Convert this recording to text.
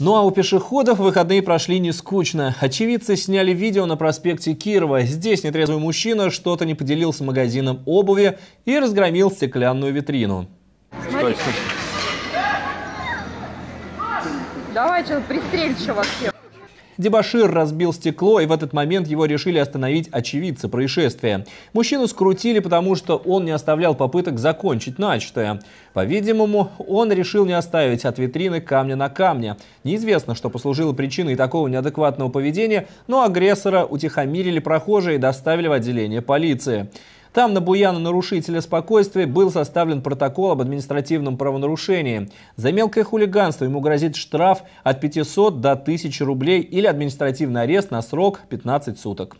Ну а у пешеходов выходные прошли не скучно. Очевидцы сняли видео на проспекте Кирова. Здесь нетрезвый мужчина что-то не поделил с магазином обуви и разгромил стеклянную витрину. Давай, что-то пристрельчиво всех. Дебашир разбил стекло, и в этот момент его решили остановить очевидцы происшествия. Мужчину скрутили, потому что он не оставлял попыток закончить начатое. По-видимому, он решил не оставить от витрины камня на камне. Неизвестно, что послужило причиной такого неадекватного поведения, но агрессора утихомирили прохожие и доставили в отделение полиции. Там на Буяна нарушителя спокойствия был составлен протокол об административном правонарушении. За мелкое хулиганство ему грозит штраф от 500 до 1000 рублей или административный арест на срок 15 суток.